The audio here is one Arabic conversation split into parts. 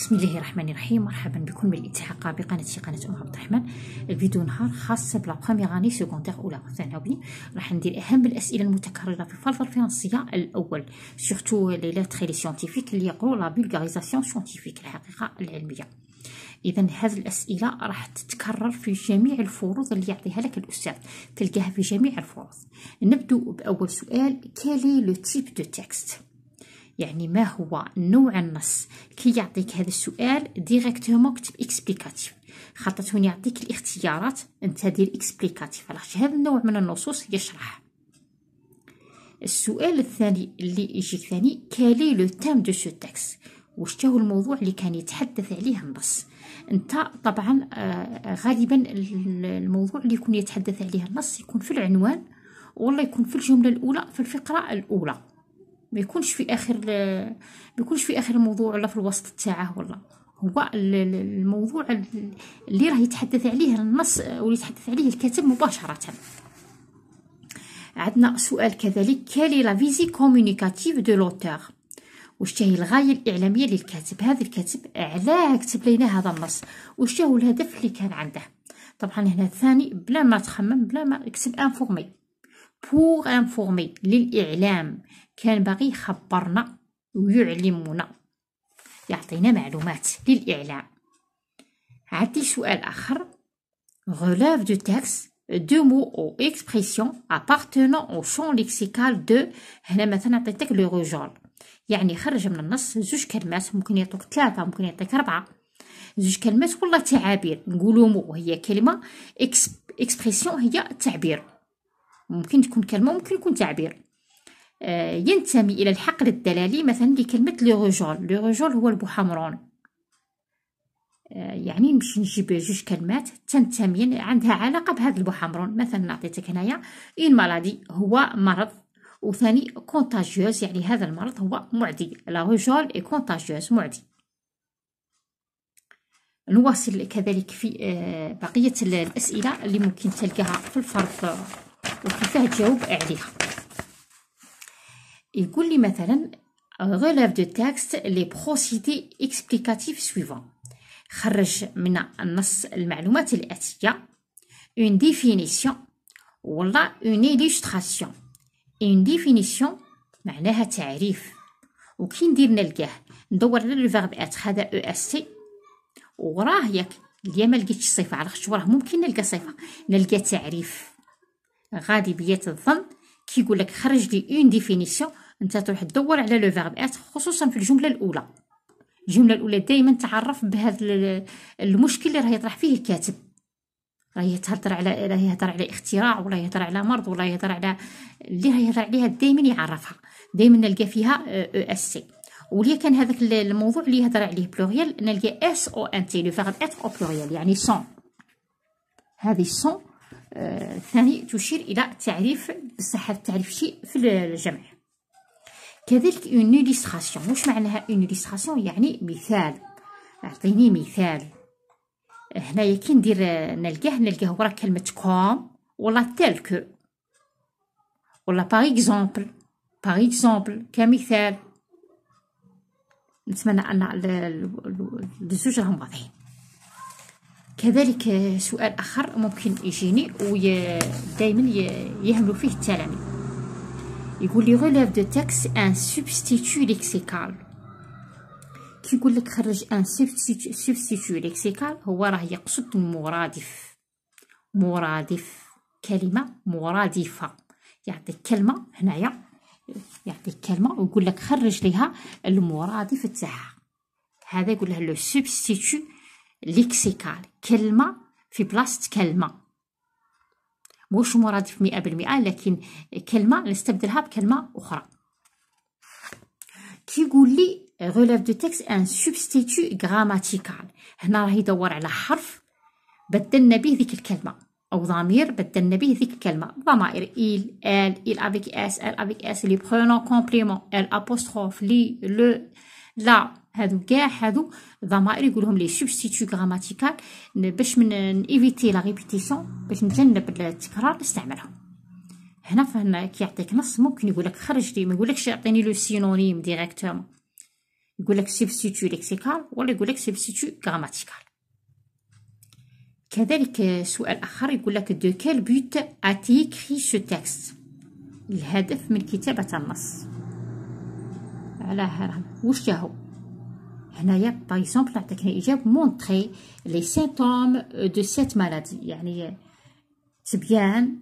بسم الله الرحمن الرحيم مرحبا بكم بالالتحاق بقناتي قناه ام عبد الرحمن الفيديو نهار خاص بلا بروميير اني سكوندير ثانوي راح ندير اهم الاسئله المتكرره في الفلسفه الفرنسيه الاول سورتو لي لاتري لي سيونتيفيك اللي يقرو لا بولغاريزاسيون سيونتيفيك الحقيقه العلميه اذا هذه الاسئله راح تتكرر في جميع الفروض اللي يعطيها لك الاستاذ تلقاها في جميع الفروض نبدأ باول سؤال كالي لو تيب دو تكست يعني ما هو نوع النص كي يعطيك هذا السؤال ديريكتومون كتب اكسبليكاتيف خاطر هون يعطيك الاختيارات انت دير اكسبليكاتيف علاش هذا النوع من النصوص يشرح السؤال الثاني اللي يجيك ثاني كالي لو تام دو سو تاكس واش هو الموضوع اللي كان يتحدث عليه النص انت طبعا آه، غالبا الموضوع اللي يكون يتحدث عليه النص يكون في العنوان والله يكون في الجمله الاولى في الفقره الاولى ما يكونش في اخر ما يكونش في اخر الموضوع ولا في الوسط تاعه ولا هو الموضوع اللي راه يتحدث عليه النص واللي يتحدث عليه الكاتب مباشره عندنا سؤال كذلك كالي لا فيزي كومونيكاتيف دو لوتور واش هي الغايه الاعلاميه للكاتب هذا الكاتب علاه كتب لينا هذا النص واش هو الهدف اللي كان عنده طبعا هنا الثاني بلا ما تخمم بلا ما اكتب انفورمي بوغ انفورمي للإعلام كان باغي يخبرنا ويعلمنا يعطينا معلومات للإعلام عندي سؤال آخر غلاف دو تاكس دو مو او اكسبريسيون ابارتنون او شون ليكسيكال دو هنا مثلا عطيتك لو رجال يعني خرج من النص زوج كلمات ممكن يعطوك ثلاثة ممكن يعطيك أربعة زوج كلمات ولا تعابير نقولو مو هي كلمة إكسبريسيون هي تعبير ممكن تكون كلمة ممكن يكون تعبير آه، ينتمي إلى الحقل الدلالي مثلا لكلمة لغجول لغجول هو البحمرون آه، يعني نمشي نجيب جوج كلمات تنتمي عندها علاقة بهذا البحمرون مثلا نعطيتك هنايا إن مالادي هو مرض وثاني كونتاجيوز يعني هذا المرض هو معدي لا رجول اي كونتاجيوز معدي نواصل كذلك في آه، بقية الأسئلة اللي ممكن تلقاها في الفرض وكيفاه تجاوب عليها يقول لي مثلا غلاف دو تاكست لي بروسيدي اكسبليكاتيف سويفون خرج من النص المعلومات الاتيه اون ديفينيسيون ولا اون ايليستراسيون اون ديفينيسيون معناها تعريف وكي ندير نلقاه ندور على الفيرب ات هذا او اس تي وراه ياك اليوم ما لقيتش صفه على خاطر راه ممكن نلقى صفه نلقى تعريف غالبيه الظن كيقول لك خرج لي اون ديفينيسيون انت تروح تدور على لو فيرب ات خصوصا في الجمله الاولى الجمله الاولى دائما تعرف بهذا المشكل اللي راه يطرح فيه الكاتب راه يهضر على راه يهضر على اختراع ولا يهضر على مرض ولا يهضر على اللي راه يهضر عليها دائما يعرفها دائما نلقى فيها او اس سي وليا كان هذاك الموضوع اللي يهضر عليه بلوريال نلقى اس او ان تي لو فيرب ات او بلوريال يعني سون هذه سون الثاني آه، تشير إلى تعريف بصحة تعريف شيء في الجمع كذلك اون ليستراسيون واش معناها اون ليستراسيون يعني مثال أعطيني مثال هنايا كي ندير نلقاه نلقاه ورا كلمة كوم ولا تالكو ولا باغ إكزومبل باغ إكزومبل كمثال نتمنى أن الزوج راهم واضحين كذلك سؤال آخر ممكن يجيني ودائما يهملوا فيه التلاميذ يقول لي غيلاف دو تاكس ان سوبستيتو ليكسيكال كي يقول لك خرج ان سوبستيتو ليكسيكال هو راه يقصد مرادف مرادف كلمة مرادفة يعطيك كلمة هنايا يعطيك كلمة ويقول لك خرج ليها المرادف تاعها هذا يقول له لو سوبستيتو ليكسيكال كلمة في بلاصة كلمة موش مرادف مئة بالمئة لكن كلمة نستبدلها بكلمة أخرى يقول لي غولاف دو تكست ان سبستيتو غراماتيكال هنا راه يدور على حرف بدلنا به ذيك الكلمة أو ضمير بدلنا به ذيك الكلمة ضمائر إل إل إل أفيك إس إل أفيك إس لي برونون كومبليمون إل أبوستروف لي لو لا هادو كاع هادو ضمائر يقولهم لي سبستيتيو غراماتيكال باش من ايفيتي لا ريبيتيسيون باش نتجنب التكرار نستعملهم هنا فهنا كيعطيك نص ممكن يقولك خرج لي ما يقولكش اعطيني لو سينونيم ديريكتومون يقولك لك ليكسيكال ولا يقولك لك غراماتيكال كذلك سؤال اخر يقول لك دو كيل بوت اتيكري سو تكست الهدف من كتابه النص على هرم واش جاهو هنايا باغ اكزومبل عطيكنا اجابه مونطري لي سيمبتوم دو سيت مالادي يعني تبيان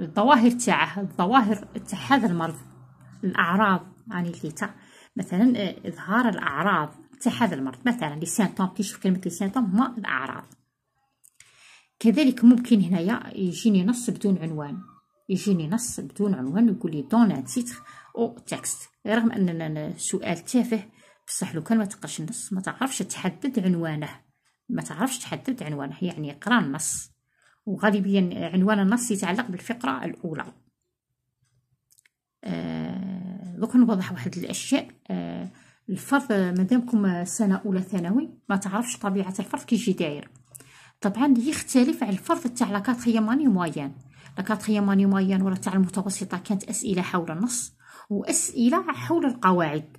الظواهر تاعه الظواهر تاع هذا المرض الاعراض راني اللي لقيتها مثلا اظهار الاعراض تاع هذا المرض مثلا لي سيمبتوم كيشوف كلمه لي سيمبتوم هما الاعراض كذلك ممكن هنايا يجيني نص بدون عنوان يجيني نص بدون عنوان يقول لي دون ان تيتر او تكست رغم اننا سؤال تافه بصح لو كان ما تقراش النص ما تعرفش تحدد عنوانه ما تعرفش تحدد عنوانه يعني اقرا النص وغالبيا عنوان النص يتعلق بالفقره الاولى آه دوك نوضح واحد الاشياء آه الفرض مادامكم سنه اولى ثانوي ما تعرفش طبيعه الفرض كيجي داير طبعا يختلف على الفرض تاع لا كاتريام اني موايان لا ماني مانيومايان ولا تاع المتوسطه كانت اسئله حول النص واسئله حول القواعد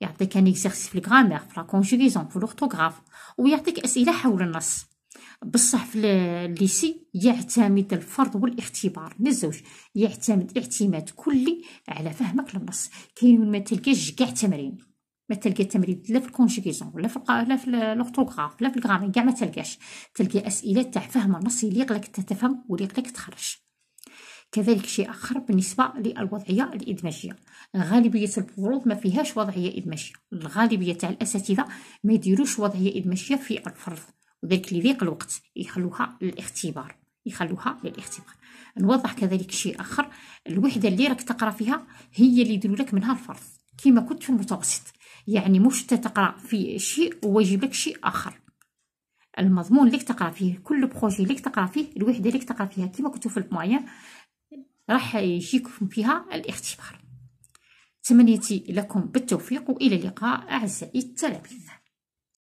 يعطيك ان اكزرسيس في الغرامير في لا كونجوغيزون في لورتوغراف ويعطيك اسئله حول النص بصح في الليسي يعتمد الفرض والاختبار للزوج يعتمد اعتماد كلي على فهمك للنص كاين ما تلقاش كاع تمرين ما تلقى التمريض لا في الكونجيكيزون ولا في لا في لورتوغراف لا في الغرامي كاع ما تلقاش تلقى اسئله تاع فهم النص يليق لك تتفهم ويليق لك تخرج كذلك شيء اخر بالنسبه للوضعيه الادماجيه غالبيه الفروض ما فيهاش وضعيه ادماجيه الغالبيه تاع الاساتذه ما يديروش وضعيه ادماجيه في الفرض وذلك لضيق الوقت يخلوها للاختبار يخلوها للاختبار نوضح كذلك شيء اخر الوحده اللي راك تقرا فيها هي اللي يديروا لك منها الفرض كيما كنت في المتوسط يعني مش تقرا في شيء ويجيبك شيء اخر المضمون اللي تقرا فيه كل بروجي اللي تقرا فيه الوحده اللي تقرا فيها كيما كنتو في الموايان راح يجيك فيها الاختبار تمنيتي لكم بالتوفيق والى اللقاء اعزائي التلاميذ